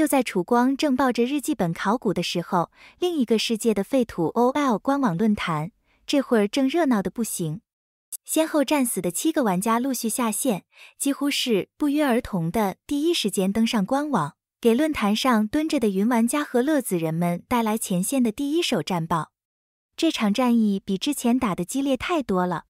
就在楚光正抱着日记本考古的时候，另一个世界的废土 OL 官网论坛这会儿正热闹的不行。先后战死的七个玩家陆续下线，几乎是不约而同的第一时间登上官网，给论坛上蹲着的云玩家和乐子人们带来前线的第一手战报。这场战役比之前打的激烈太多了，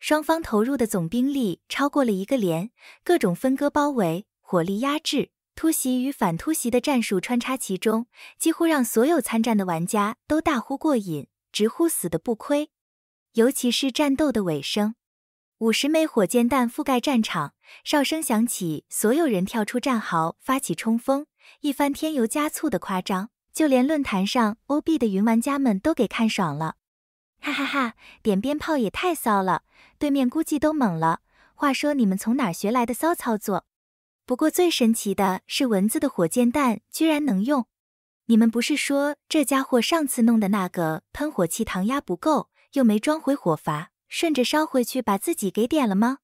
双方投入的总兵力超过了一个连，各种分割包围、火力压制。突袭与反突袭的战术穿插其中，几乎让所有参战的玩家都大呼过瘾，直呼死的不亏。尤其是战斗的尾声，五十枚火箭弹覆盖战场，哨声响起，所有人跳出战壕发起冲锋，一番添油加醋的夸张，就连论坛上 o B 的云玩家们都给看爽了，哈哈哈！点鞭炮也太骚了，对面估计都懵了。话说你们从哪学来的骚操作？不过最神奇的是，蚊子的火箭弹居然能用。你们不是说这家伙上次弄的那个喷火器膛压不够，又没装回火阀，顺着烧回去把自己给点了吗？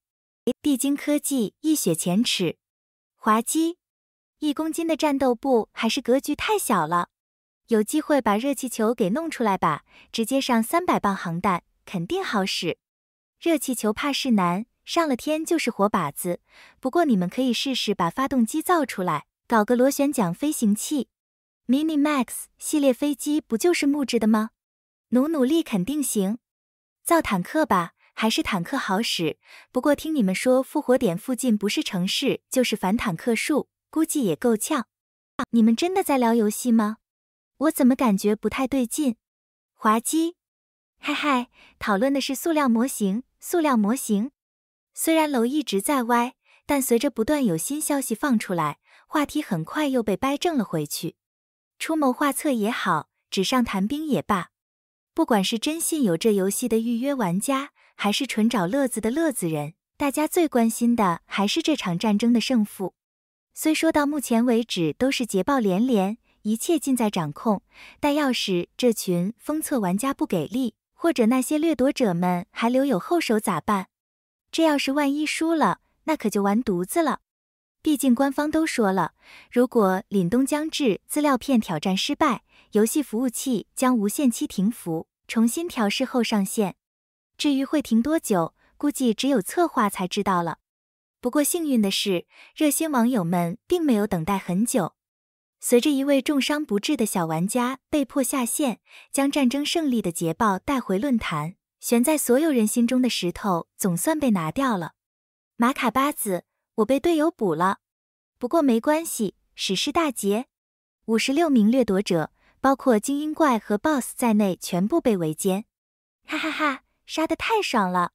地精科技一雪前耻。滑稽。一公斤的战斗部还是格局太小了。有机会把热气球给弄出来吧，直接上三百磅航弹肯定好使。热气球怕是难。上了天就是活靶子，不过你们可以试试把发动机造出来，搞个螺旋桨飞行器。Mini Max 系列飞机不就是木质的吗？努努力肯定行。造坦克吧，还是坦克好使。不过听你们说复活点附近不是城市就是反坦克树，估计也够呛。你们真的在聊游戏吗？我怎么感觉不太对劲？滑稽，嗨嗨，讨论的是塑料模型，塑料模型。虽然楼一直在歪，但随着不断有新消息放出来，话题很快又被掰正了回去。出谋划策也好，纸上谈兵也罢，不管是真信有这游戏的预约玩家，还是纯找乐子的乐子人，大家最关心的还是这场战争的胜负。虽说到目前为止都是捷报连连，一切尽在掌控，但要是这群封测玩家不给力，或者那些掠夺者们还留有后手，咋办？这要是万一输了，那可就完犊子了。毕竟官方都说了，如果凛冬将至资料片挑战失败，游戏服务器将无限期停服，重新调试后上线。至于会停多久，估计只有策划才知道了。不过幸运的是，热心网友们并没有等待很久。随着一位重伤不治的小玩家被迫下线，将战争胜利的捷报带回论坛。悬在所有人心中的石头总算被拿掉了。马卡巴子，我被队友补了，不过没关系，史诗大捷。五十六名掠夺者，包括精英怪和 BOSS 在内，全部被围歼。哈哈哈，杀得太爽了！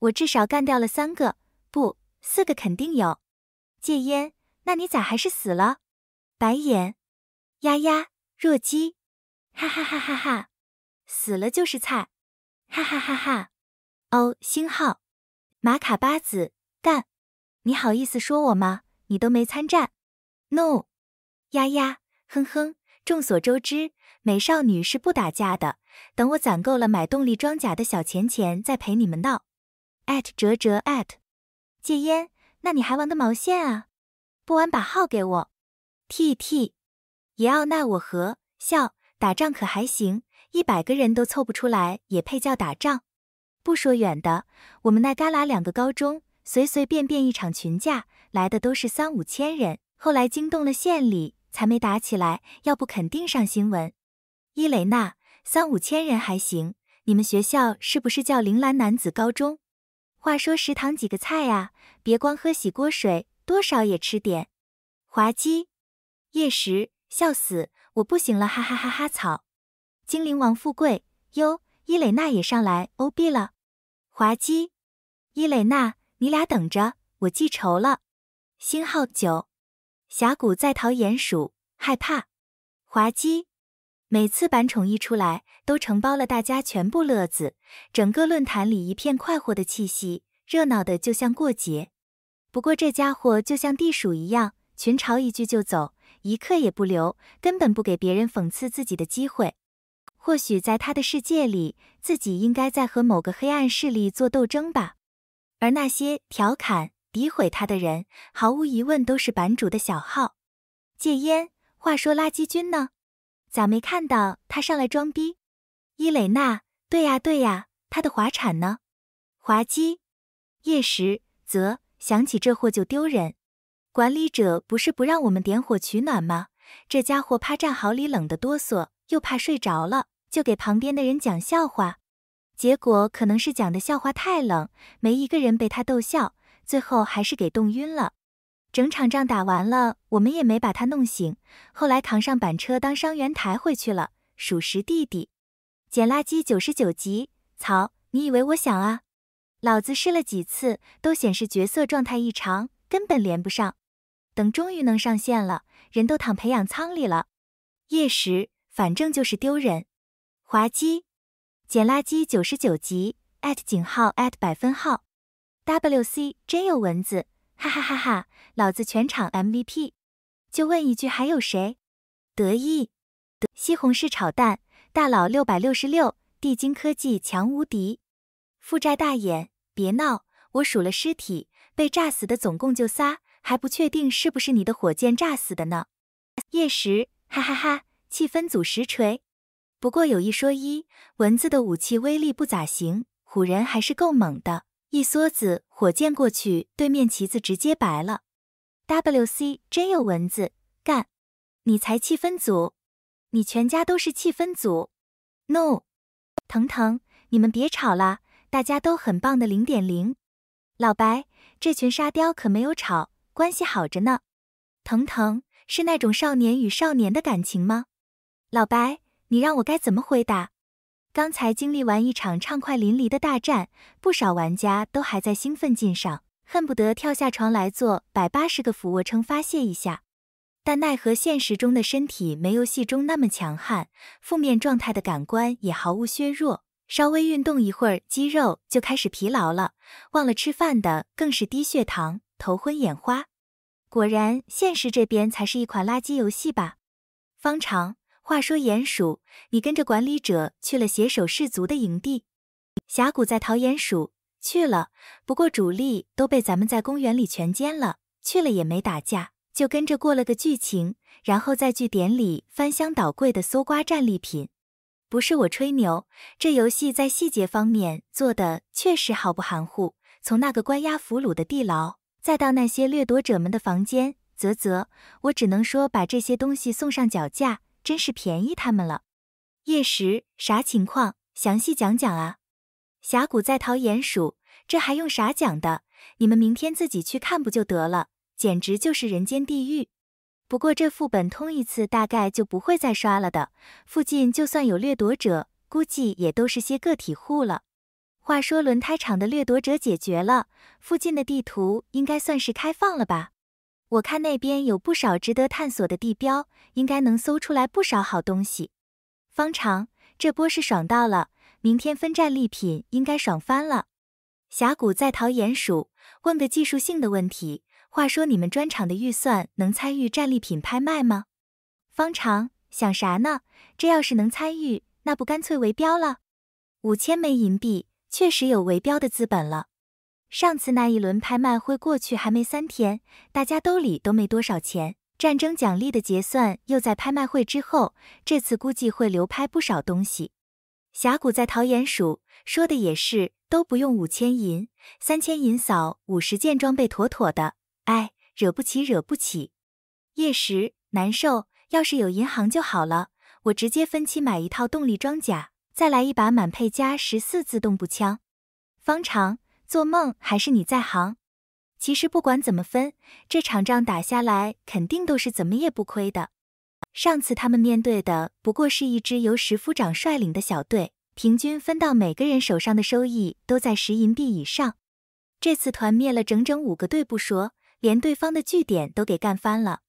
我至少干掉了三个，不，四个肯定有。戒烟，那你咋还是死了？白眼，丫丫，弱鸡，哈哈哈哈哈，死了就是菜。哈哈哈哈！哦星号，马卡巴子干！你好意思说我吗？你都没参战。n o 丫丫，哼哼！众所周知，美少女是不打架的。等我攒够了买动力装甲的小钱钱，再陪你们闹。at 哲哲 at 戒烟，那你还玩个毛线啊？不玩把号给我。tt，也要奈我何？笑，打仗可还行。一百个人都凑不出来，也配叫打仗？不说远的，我们那旮旯两个高中，随随便便一场群架，来的都是三五千人。后来惊动了县里，才没打起来。要不肯定上新闻。伊雷娜，三五千人还行。你们学校是不是叫铃兰男子高中？话说食堂几个菜啊？别光喝洗锅水，多少也吃点。滑稽。夜食笑死，我不行了，哈哈哈哈！草。精灵王富贵哟，伊蕾娜也上来 O B 了，滑稽。伊蕾娜，你俩等着，我记仇了。星号九，峡谷在逃鼹鼠害怕，滑稽。每次板宠一出来，都承包了大家全部乐子，整个论坛里一片快活的气息，热闹的就像过节。不过这家伙就像地鼠一样，群嘲一句就走，一刻也不留，根本不给别人讽刺自己的机会。或许在他的世界里，自己应该在和某个黑暗势力做斗争吧。而那些调侃、诋毁他的人，毫无疑问都是版主的小号。戒烟。话说垃圾君呢？咋没看到他上来装逼？伊蕾娜，对呀对呀，他的滑铲呢？滑稽。叶时，则想起这货就丢人。管理者不是不让我们点火取暖吗？这家伙怕战壕里冷得哆嗦，又怕睡着了。就给旁边的人讲笑话，结果可能是讲的笑话太冷，没一个人被他逗笑，最后还是给冻晕了。整场仗打完了，我们也没把他弄醒，后来扛上板车当伤员抬回去了。属实，弟弟，捡垃圾九十九级，操！你以为我想啊？老子试了几次都显示角色状态异常，根本连不上。等终于能上线了，人都躺培养舱里了。夜时，反正就是丢人。滑稽，捡垃圾九十九级。at 井号 at 百分号。WC 真有蚊子，哈哈哈哈！老子全场 MVP，就问一句，还有谁？得意。西红柿炒蛋，大佬六百六十六。地精科技强无敌。负债大眼，别闹！我数了尸体，被炸死的总共就仨，还不确定是不是你的火箭炸死的呢。夜十，哈哈哈！气氛组实锤。不过有一说一，蚊子的武器威力不咋行，唬人还是够猛的。一梭子火箭过去，对面旗子直接白了。WC 真有蚊子，干！你才气氛组，你全家都是气氛组。No，腾腾，你们别吵了，大家都很棒的。零点零，老白，这群沙雕可没有吵，关系好着呢。腾腾是那种少年与少年的感情吗？老白。你让我该怎么回答？刚才经历完一场畅快淋漓的大战，不少玩家都还在兴奋劲上，恨不得跳下床来做百八十个俯卧撑发泄一下。但奈何现实中的身体没游戏中那么强悍，负面状态的感官也毫无削弱，稍微运动一会儿，肌肉就开始疲劳了。忘了吃饭的更是低血糖，头昏眼花。果然，现实这边才是一款垃圾游戏吧？方长。话说鼹鼠，你跟着管理者去了携手氏族的营地？峡谷在逃鼹鼠去了，不过主力都被咱们在公园里全歼了。去了也没打架，就跟着过了个剧情，然后在据点里翻箱倒柜的搜刮战利品。不是我吹牛，这游戏在细节方面做的确实毫不含糊。从那个关押俘虏的地牢，再到那些掠夺者们的房间，啧啧，我只能说把这些东西送上脚架。真是便宜他们了。夜十，啥情况？详细讲讲啊！峡谷在逃鼹鼠，这还用啥讲的？你们明天自己去看不就得了？简直就是人间地狱。不过这副本通一次，大概就不会再刷了的。附近就算有掠夺者，估计也都是些个体户了。话说，轮胎厂的掠夺者解决了，附近的地图应该算是开放了吧？我看那边有不少值得探索的地标，应该能搜出来不少好东西。方长，这波是爽到了，明天分战利品应该爽翻了。峡谷在逃鼹鼠，问个技术性的问题：话说你们专场的预算能参与战利品拍卖吗？方长想啥呢？这要是能参与，那不干脆围标了？五千枚银币，确实有围标的资本了。上次那一轮拍卖会过去还没三天，大家兜里都没多少钱。战争奖励的结算又在拍卖会之后，这次估计会流拍不少东西。峡谷在陶岩鼠说的也是，都不用五千银，三千银扫五十件装备妥妥的。哎，惹不起，惹不起。夜十难受，要是有银行就好了，我直接分期买一套动力装甲，再来一把满配加十四自动步枪。方长。做梦还是你在行，其实不管怎么分，这场仗打下来肯定都是怎么也不亏的。上次他们面对的不过是一支由石夫长率领的小队，平均分到每个人手上的收益都在十银币以上。这次团灭了整整五个队不说，连对方的据点都给干翻了，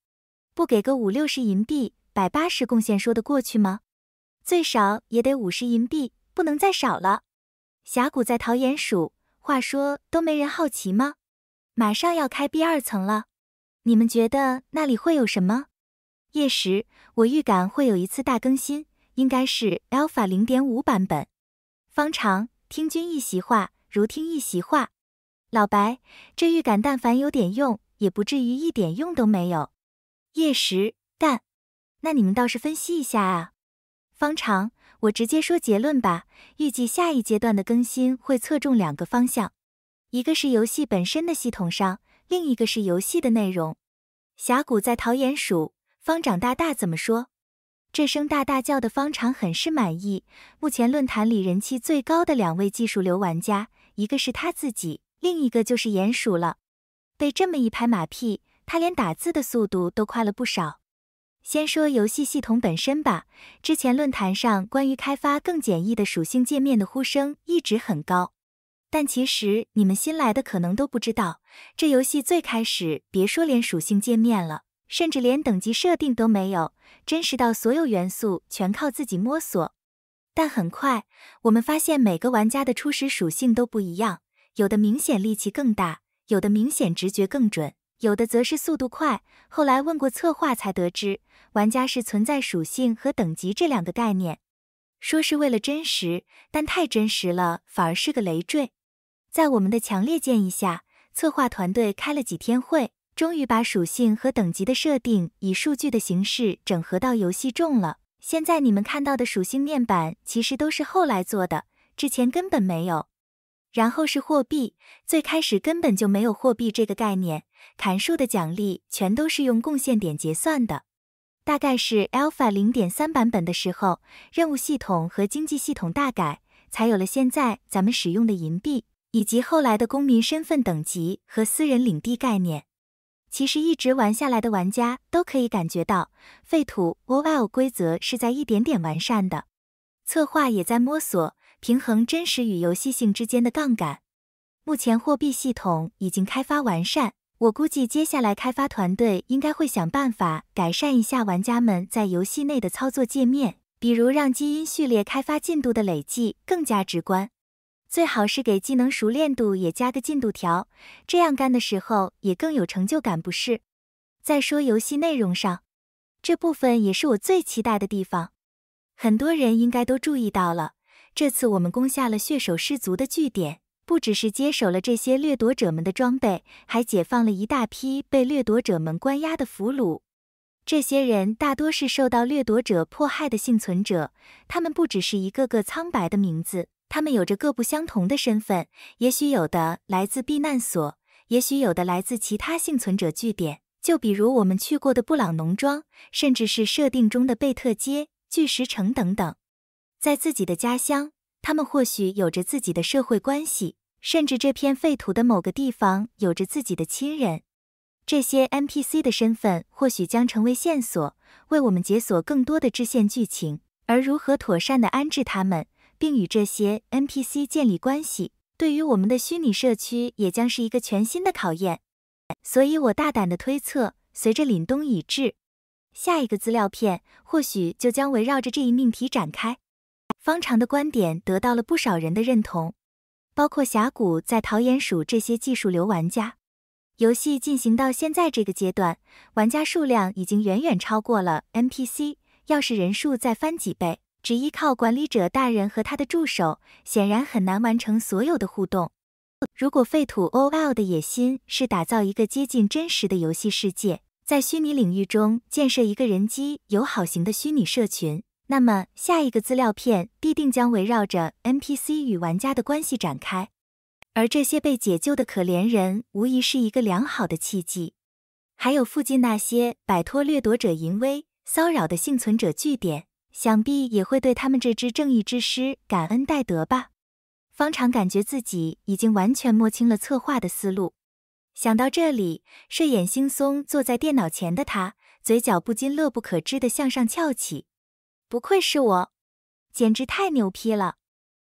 不给个五六十银币、百八十贡献说得过去吗？最少也得五十银币，不能再少了。峡谷在桃岩鼠。话说都没人好奇吗？马上要开 B 二层了，你们觉得那里会有什么？夜时，我预感会有一次大更新，应该是 Alpha 零点五版本。方长，听君一席话，如听一席话。老白，这预感但凡有点用，也不至于一点用都没有。夜时，但那你们倒是分析一下啊。方长。我直接说结论吧，预计下一阶段的更新会侧重两个方向，一个是游戏本身的系统上，另一个是游戏的内容。峡谷在桃鼹鼠，方长大大怎么说？这声大大叫的方长很是满意。目前论坛里人气最高的两位技术流玩家，一个是他自己，另一个就是鼹鼠了。被这么一拍马屁，他连打字的速度都快了不少。先说游戏系统本身吧。之前论坛上关于开发更简易的属性界面的呼声一直很高，但其实你们新来的可能都不知道，这游戏最开始别说连属性界面了，甚至连等级设定都没有，真实到所有元素全靠自己摸索。但很快我们发现，每个玩家的初始属性都不一样，有的明显力气更大，有的明显直觉更准。有的则是速度快。后来问过策划，才得知玩家是存在属性和等级这两个概念，说是为了真实，但太真实了，反而是个累赘。在我们的强烈建议下，策划团队开了几天会，终于把属性和等级的设定以数据的形式整合到游戏中了。现在你们看到的属性面板，其实都是后来做的，之前根本没有。然后是货币，最开始根本就没有货币这个概念。砍树的奖励全都是用贡献点结算的，大概是 Alpha 零点三版本的时候，任务系统和经济系统大改，才有了现在咱们使用的银币，以及后来的公民身份等级和私人领地概念。其实一直玩下来的玩家都可以感觉到，废土 OL 规则是在一点点完善的，策划也在摸索平衡真实与游戏性之间的杠杆。目前货币系统已经开发完善。我估计接下来开发团队应该会想办法改善一下玩家们在游戏内的操作界面，比如让基因序列开发进度的累计更加直观，最好是给技能熟练度也加个进度条，这样干的时候也更有成就感，不是？再说游戏内容上，这部分也是我最期待的地方。很多人应该都注意到了，这次我们攻下了血手氏族的据点。不只是接手了这些掠夺者们的装备，还解放了一大批被掠夺者们关押的俘虏。这些人大多是受到掠夺者迫害的幸存者，他们不只是一个个苍白的名字，他们有着各不相同的身份。也许有的来自避难所，也许有的来自其他幸存者据点，就比如我们去过的布朗农庄，甚至是设定中的贝特街、巨石城等等，在自己的家乡。他们或许有着自己的社会关系，甚至这片废土的某个地方有着自己的亲人。这些 NPC 的身份或许将成为线索，为我们解锁更多的支线剧情。而如何妥善地安置他们，并与这些 NPC 建立关系，对于我们的虚拟社区也将是一个全新的考验。所以，我大胆地推测，随着凛冬已至，下一个资料片或许就将围绕着这一命题展开。方长的观点得到了不少人的认同，包括峡谷在、陶鼹鼠这些技术流玩家。游戏进行到现在这个阶段，玩家数量已经远远超过了 NPC。要是人数再翻几倍，只依靠管理者大人和他的助手，显然很难完成所有的互动。如果废土 OL 的野心是打造一个接近真实的游戏世界，在虚拟领域中建设一个人机友好型的虚拟社群。那么下一个资料片必定将围绕着 NPC 与玩家的关系展开，而这些被解救的可怜人无疑是一个良好的契机。还有附近那些摆脱掠夺者淫威骚扰的幸存者据点，想必也会对他们这支正义之师感恩戴德吧。方长感觉自己已经完全摸清了策划的思路，想到这里，睡眼惺忪坐在电脑前的他，嘴角不禁乐不可支地向上翘起。不愧是我，简直太牛批了！